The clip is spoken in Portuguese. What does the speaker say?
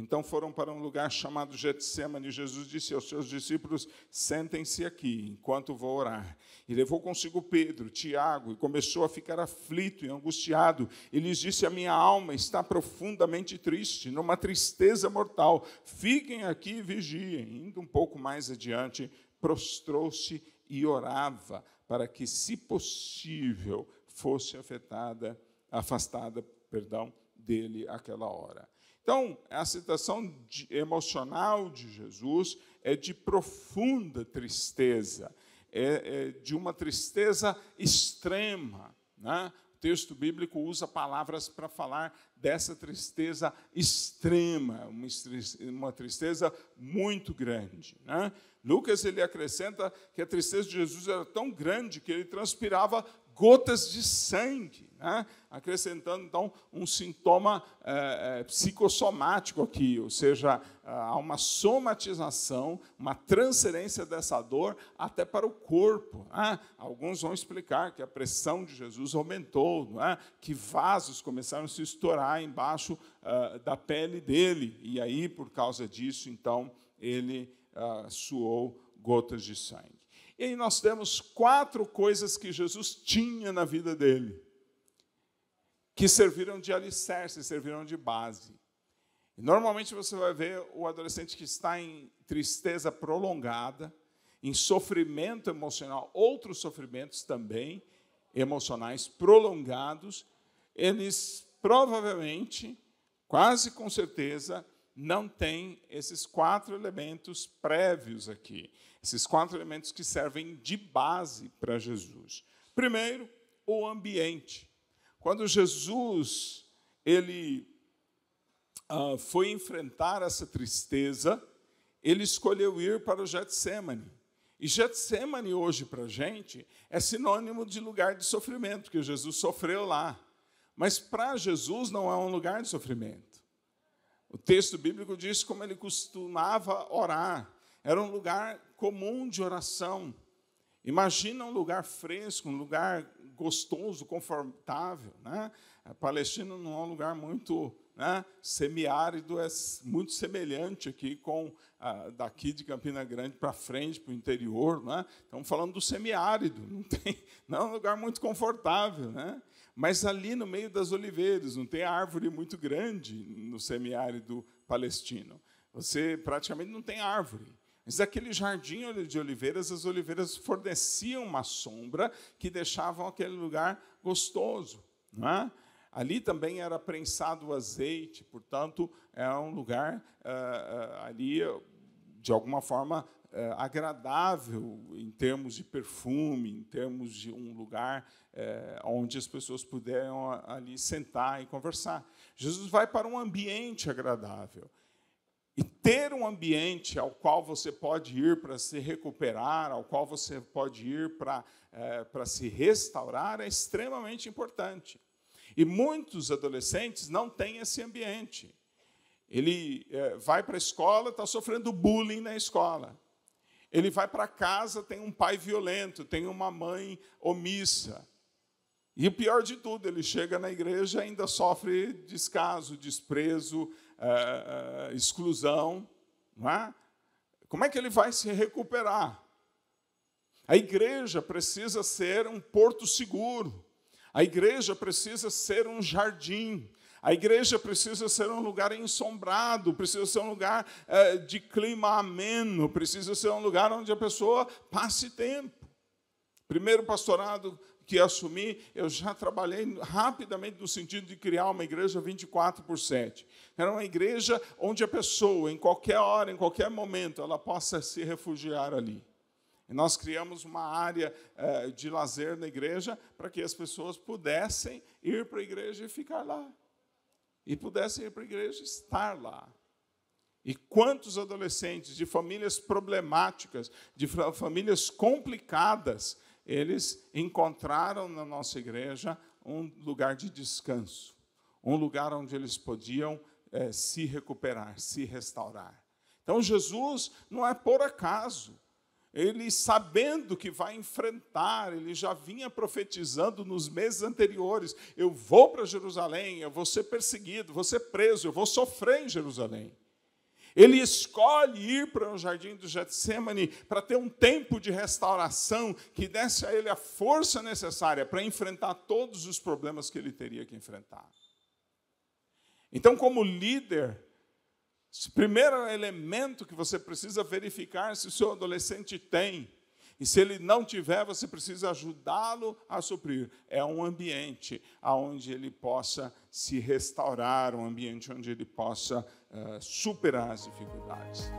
Então foram para um lugar chamado Getsemane. Jesus disse aos seus discípulos: Sentem-se aqui, enquanto vou orar. E levou consigo Pedro, Tiago, e começou a ficar aflito e angustiado. E lhes disse: A minha alma está profundamente triste, numa tristeza mortal. Fiquem aqui e vigiem. Indo um pouco mais adiante, prostrou-se e orava para que, se possível, fosse afetada, afastada, perdão, dele aquela hora. Então, a citação de, emocional de Jesus é de profunda tristeza, é, é de uma tristeza extrema. Né? O texto bíblico usa palavras para falar dessa tristeza extrema, uma, uma tristeza muito grande. Né? Lucas ele acrescenta que a tristeza de Jesus era tão grande que ele transpirava gotas de sangue né? acrescentando então um sintoma é, é, psicossomático aqui, ou seja, é, há uma somatização, uma transferência dessa dor até para o corpo. Né? Alguns vão explicar que a pressão de Jesus aumentou, né? que vasos começaram a se estourar embaixo uh, da pele dele, e aí, por causa disso, então, ele uh, suou gotas de sangue. E aí nós temos quatro coisas que Jesus tinha na vida dele que serviram de alicerce, serviram de base. Normalmente você vai ver o adolescente que está em tristeza prolongada, em sofrimento emocional, outros sofrimentos também emocionais prolongados, eles provavelmente, quase com certeza, não têm esses quatro elementos prévios aqui, esses quatro elementos que servem de base para Jesus. Primeiro, o ambiente. Quando Jesus ele ah, foi enfrentar essa tristeza, ele escolheu ir para o Getsemane. E Getsemane hoje para a gente é sinônimo de lugar de sofrimento, que Jesus sofreu lá. Mas para Jesus não é um lugar de sofrimento. O texto bíblico diz como ele costumava orar. Era um lugar comum de oração. Imagina um lugar fresco, um lugar gostoso, confortável. Né? A Palestina não é um lugar muito né? Semiárido é muito semelhante aqui com daqui de Campina Grande para frente, para o interior. Né? Estamos falando do semiárido, não, tem, não é um lugar muito confortável. Né? Mas ali no meio das oliveiras, não tem árvore muito grande no semiárido palestino. Você praticamente não tem árvore. Mas aquele jardim de oliveiras, as oliveiras forneciam uma sombra que deixavam aquele lugar gostoso. É? Ali também era prensado o azeite, portanto, era é um lugar eh, eh, ali, de alguma forma, eh, agradável em termos de perfume, em termos de um lugar onde as pessoas puderam ah, ali sentar e conversar. Jesus vai para um ambiente agradável. E ter um ambiente ao qual você pode ir para se recuperar, ao qual você pode ir para é, se restaurar, é extremamente importante. E muitos adolescentes não têm esse ambiente. Ele é, vai para a escola, está sofrendo bullying na escola. Ele vai para casa, tem um pai violento, tem uma mãe omissa. E o pior de tudo, ele chega na igreja e ainda sofre descaso, desprezo, eh, eh, exclusão, exclusão. É? Como é que ele vai se recuperar? A igreja precisa ser um porto seguro, a igreja precisa ser um jardim, a igreja precisa ser um lugar ensombrado, precisa ser um lugar é, de clima ameno, precisa ser um lugar onde a pessoa passe tempo. Primeiro pastorado que assumi, eu já trabalhei rapidamente no sentido de criar uma igreja 24 por 7. Era uma igreja onde a pessoa, em qualquer hora, em qualquer momento, ela possa se refugiar ali. E nós criamos uma área eh, de lazer na igreja para que as pessoas pudessem ir para a igreja e ficar lá. E pudessem ir para a igreja e estar lá. E quantos adolescentes de famílias problemáticas, de famílias complicadas, eles encontraram na nossa igreja um lugar de descanso, um lugar onde eles podiam é, se recuperar, se restaurar. Então, Jesus não é por acaso. Ele, sabendo que vai enfrentar, ele já vinha profetizando nos meses anteriores: eu vou para Jerusalém, eu vou ser perseguido, vou ser preso, eu vou sofrer em Jerusalém. Ele escolhe ir para o jardim do Getsemane para ter um tempo de restauração que desse a ele a força necessária para enfrentar todos os problemas que ele teria que enfrentar. Então, como líder, o primeiro elemento que você precisa verificar se o seu adolescente tem e se ele não tiver, você precisa ajudá-lo a suprir. É um ambiente onde ele possa se restaurar, um ambiente onde ele possa uh, superar as dificuldades.